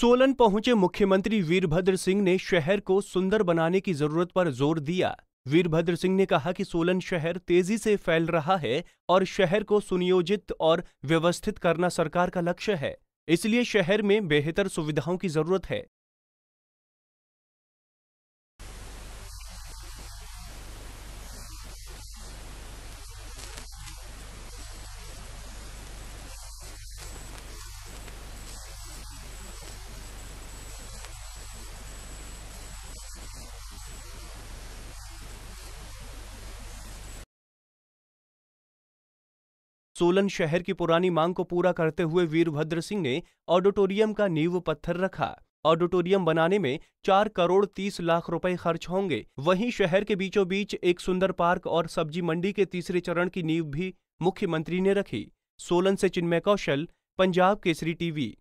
सोलन पहुंचे मुख्यमंत्री वीरभद्र सिंह ने शहर को सुंदर बनाने की जरूरत पर जोर दिया वीरभद्र सिंह ने कहा कि सोलन शहर तेजी से फैल रहा है और शहर को सुनियोजित और व्यवस्थित करना सरकार का लक्ष्य है इसलिए शहर में बेहतर सुविधाओं की जरूरत है सोलन शहर की पुरानी मांग को पूरा करते हुए वीरभद्र सिंह ने ऑडिटोरियम का नींव पत्थर रखा ऑडिटोरियम बनाने में चार करोड़ तीस लाख रुपए खर्च होंगे वहीं शहर के बीचों बीच एक सुंदर पार्क और सब्जी मंडी के तीसरे चरण की नींव भी मुख्यमंत्री ने रखी सोलन से चिन्मय कौशल पंजाब केसरी टीवी